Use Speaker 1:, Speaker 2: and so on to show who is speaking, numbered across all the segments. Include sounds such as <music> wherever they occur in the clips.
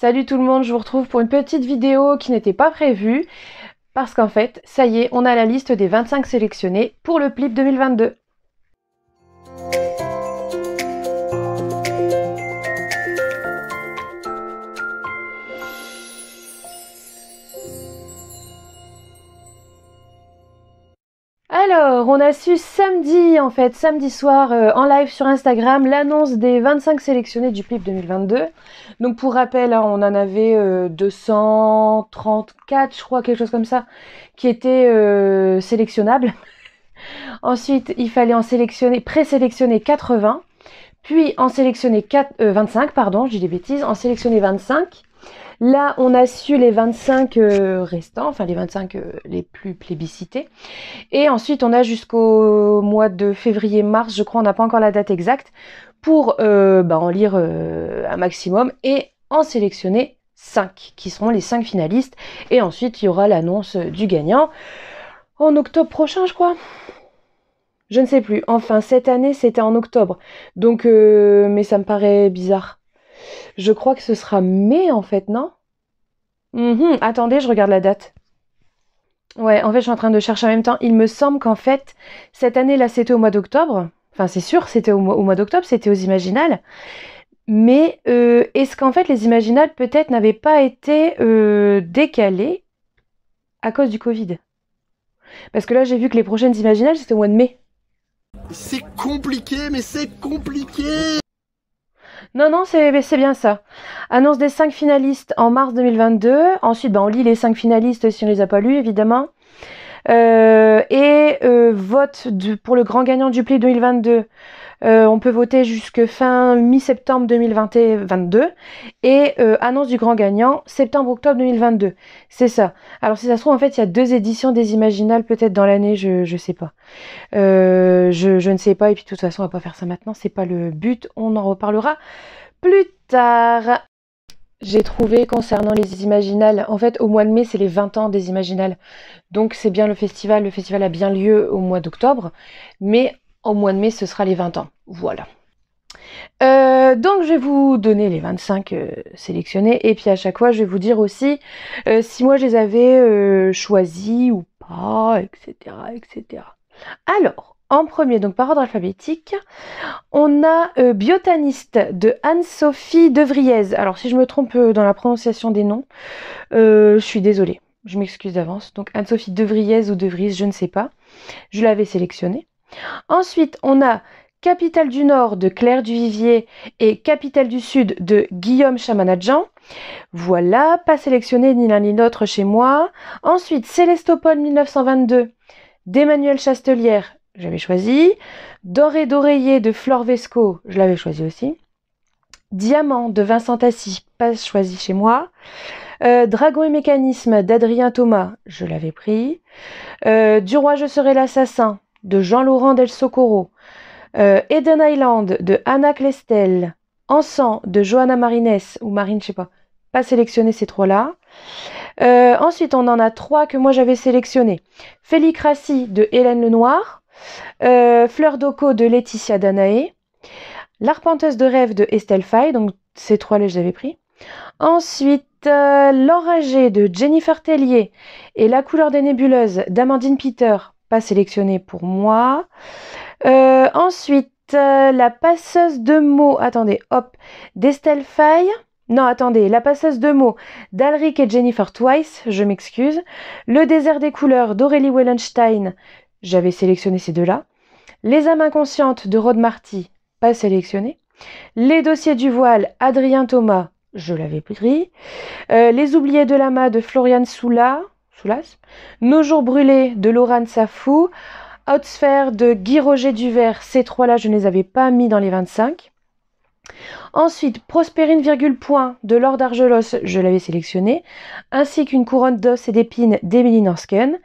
Speaker 1: Salut tout le monde, je vous retrouve pour une petite vidéo qui n'était pas prévue parce qu'en fait, ça y est, on a la liste des 25 sélectionnés pour le PLIP 2022. on a su samedi, en fait, samedi soir, euh, en live sur Instagram, l'annonce des 25 sélectionnés du PIB 2022. Donc, pour rappel, hein, on en avait 234, euh, je crois, quelque chose comme ça, qui étaient euh, sélectionnables. <laughs> Ensuite, il fallait en sélectionner, présélectionner 80 puis en sélectionner 25, euh, pardon, j'ai des bêtises, en sélectionner 25. Là, on a su les 25 euh, restants, enfin les 25 euh, les plus plébiscités. Et ensuite, on a jusqu'au mois de février-mars, je crois, on n'a pas encore la date exacte, pour bah, en lire un maximum et en sélectionner 5, qui seront les 5 finalistes. Et ensuite, il y aura l'annonce du gagnant en octobre prochain, je crois. Je ne sais plus. Enfin, cette année, c'était en octobre. Donc, euh, mais ça me paraît bizarre. Je crois que ce sera mai, en fait, non mhm. Attendez, je regarde la date. Ouais, en fait, je suis en train de chercher en même temps. Il me semble qu'en fait, cette année-là, c'était au mois d'octobre. Enfin, c'est sûr, c'était au mois, d'octobre, c'était aux Imaginales. Mais euh, est-ce qu'en fait, les Imaginales, peut-être, n'avaient pas été euh, décalées à cause du Covid Parce que là, j'ai vu que les prochaines Imaginales, c'était au mois de mai. C'est compliqué, mais c'est compliqué non, non, c'est bien ça. Annonce des cinq finalistes en mars 2022. Ensuite, ben, on lit les cinq finalistes si on les a pas lus, évidemment. Euh, et euh, vote pour le grand gagnant du pli 2022. Euh, on peut voter jusque fin mi-septembre 2022 et annonce du grand gagnant septembre-octobre 2022. C'est ça. Alors si ça se trouve, en fait, il y a deux éditions des Imaginales peut-être dans l'année, je, je sais pas. Euh, je, je, ne sais pas et puis de toute façon, on va pas faire ça maintenant, c'est pas le but. On en reparlera plus tard j'ai trouvé concernant les Imaginales, en fait, au mois de mai, c'est les 20 ans des Imaginales. Donc, c'est bien le festival. Le festival a bien lieu au mois d'octobre. Mais au mois de mai, ce sera les 20 ans. Voilà. Euh, donc, je vais vous donner les 25 euh, sélectionnés. Et puis, à chaque fois, je vais vous dire aussi euh, si moi, je les avais choisis ou pas, etc., etc. Alors, en premier, donc par ordre alphabétique. On a euh, Biotaniste de Anne-Sophie Devriez. Alors si je me trompe euh, dans la prononciation des noms, euh, je suis désolée, je m'excuse d'avance. Donc Anne-Sophie Devriez ou Devries, je ne sais pas. Je l'avais sélectionnée. Ensuite, on a Capitale du Nord de Claire Duvivier et Capitale du Sud de Guillaume Chamanadjan. Voilà, pas sélectionné ni l'un ni l'autre chez moi. Ensuite, Célestopol 1922 d'Emmanuel Chastelière j'avais choisi. Doré d'oreiller de Flore Vesco, je l'avais choisi aussi. Diamant de Vincent Assis, pas choisi chez moi. Euh, Dragon et mécanisme d'Adrien Thomas, je l'avais pris. Euh, du roi je serai l'assassin de Jean-Laurent Del Socorro. Euh, Eden Island de Anna Clestel. sang de Johanna Marines ou Marine, je sais pas. Pas sélectionné ces trois-là. ensuite, on en a trois que moi j'avais sélectionnés. Félicracie de Hélène Lenoir. Euh, Fleur d'Oco de Laetitia Danae, L'Arpenteuse de rêve de Estelle Fay, donc ces trois-là je les avais pris. Ensuite, euh, L'Enragé de Jennifer Tellier et La couleur des nébuleuses d'Amandine Peter, pas sélectionné pour moi. Euh, ensuite, La passeuse de mots, attendez, hop, d'Estelle Fay. Non, attendez, La passeuse de mots d'Alric et Jennifer Twice, je m'excuse. Le désert des couleurs d'Aurélie Wellenstein, j'avais sélectionné ces deux-là. Les âmes inconscientes de Rod Marty, pas sélectionné. Les dossiers du voile, Adrien Thomas, je l'avais pris. Euh, les oubliés de l'ama de Florian Soula, Soulas. Nos jours brûlés de Laurent Safou. sphère de Guy Roger Duvert, ces trois-là, je ne les avais pas mis dans les 25. Ensuite, Prospérine virgule point de Lord Argelos, je l'avais sélectionné, ainsi qu'une couronne d'os et d'épines d'Emilie Norsken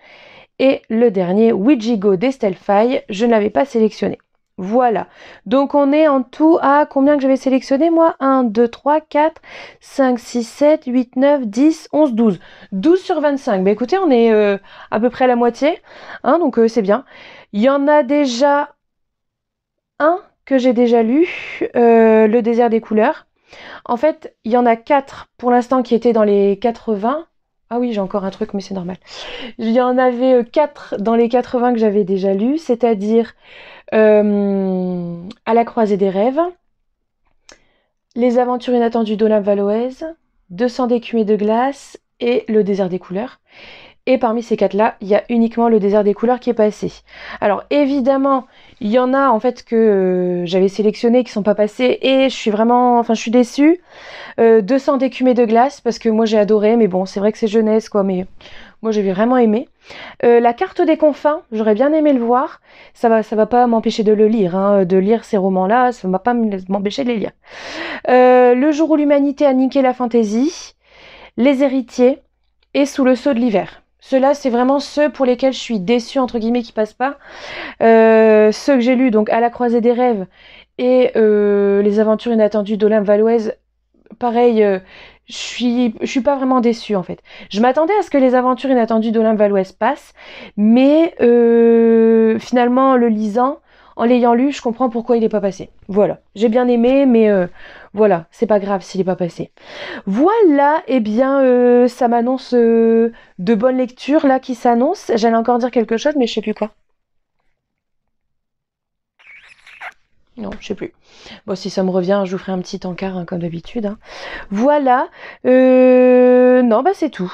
Speaker 1: et le dernier Ouijigo d'Estelle Fay, je ne l'avais pas sélectionné. Voilà, donc on est en tout à combien que j'avais sélectionné moi 1, 2, 3, 4, 5, 6, 7, 8, 9, 10, 11, 12. 12 sur 25. mais bah, écoutez, on est euh, à peu près à la moitié, hein, donc euh, c'est bien. Il y en a déjà un que j'ai déjà lu, euh, Le désert des couleurs. En fait, il y en a 4 pour l'instant qui étaient dans les 80 ah oui, j'ai encore un truc, mais c'est normal. Il y en avait euh, quatre dans les 80 que j'avais déjà lus, c'est-à-dire euh, À la croisée des rêves, Les aventures inattendues d'Olympe Valoise, 200 décumés de glace et Le désert des couleurs. Et parmi ces quatre-là, il y a uniquement le désert des couleurs qui est passé. Alors évidemment, il y en a en fait que euh, j'avais sélectionné qui sont pas passés et je suis vraiment, enfin je suis déçue. 200 euh, décumés de glace parce que moi j'ai adoré, mais bon c'est vrai que c'est jeunesse quoi, mais moi j'ai vraiment aimé. Euh, la carte des confins, j'aurais bien aimé le voir. Ça va, ça va pas m'empêcher de le lire, hein. de lire ces romans-là, ça va pas m'empêcher de les lire. le jour où l'humanité a niqué la fantaisie, les héritiers et sous le sceau de l'hiver. Ceux-là, c'est vraiment ceux pour lesquels je suis déçue, entre guillemets, qui passent pas. Euh, ceux que j'ai lus, donc À la croisée des rêves et euh, Les aventures inattendues d'Olympe Valoise, pareil, euh, je suis, je suis pas vraiment déçue en fait. Je m'attendais à ce que les aventures inattendues d'Olympe Valoise passent, mais euh, finalement, le lisant, en l'ayant lu, je comprends pourquoi il n'est pas passé. Voilà. J'ai bien aimé, mais euh, voilà, c'est pas grave s'il n'est pas passé. Voilà, eh bien, euh, ça m'annonce euh, de bonnes lectures là qui s'annoncent. J'allais encore dire quelque chose, mais je sais plus quoi. Non, je sais plus. Bon, si ça me revient, je vous ferai un petit encart, hein, comme d'habitude. Hein. Voilà. Non, bah c'est tout.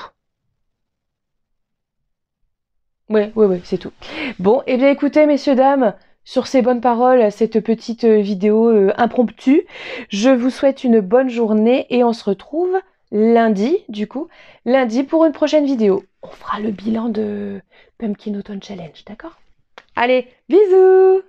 Speaker 1: Ouais, ouais, ouais, c'est tout. Bon, eh bien écoutez, messieurs, dames, sur ces bonnes paroles, cette petite euh, vidéo euh, impromptue. Je vous souhaite une bonne journée et on se retrouve lundi, du coup, lundi pour une prochaine vidéo. On fera le bilan de Pumpkin Autumn Challenge, d'accord Allez, bisous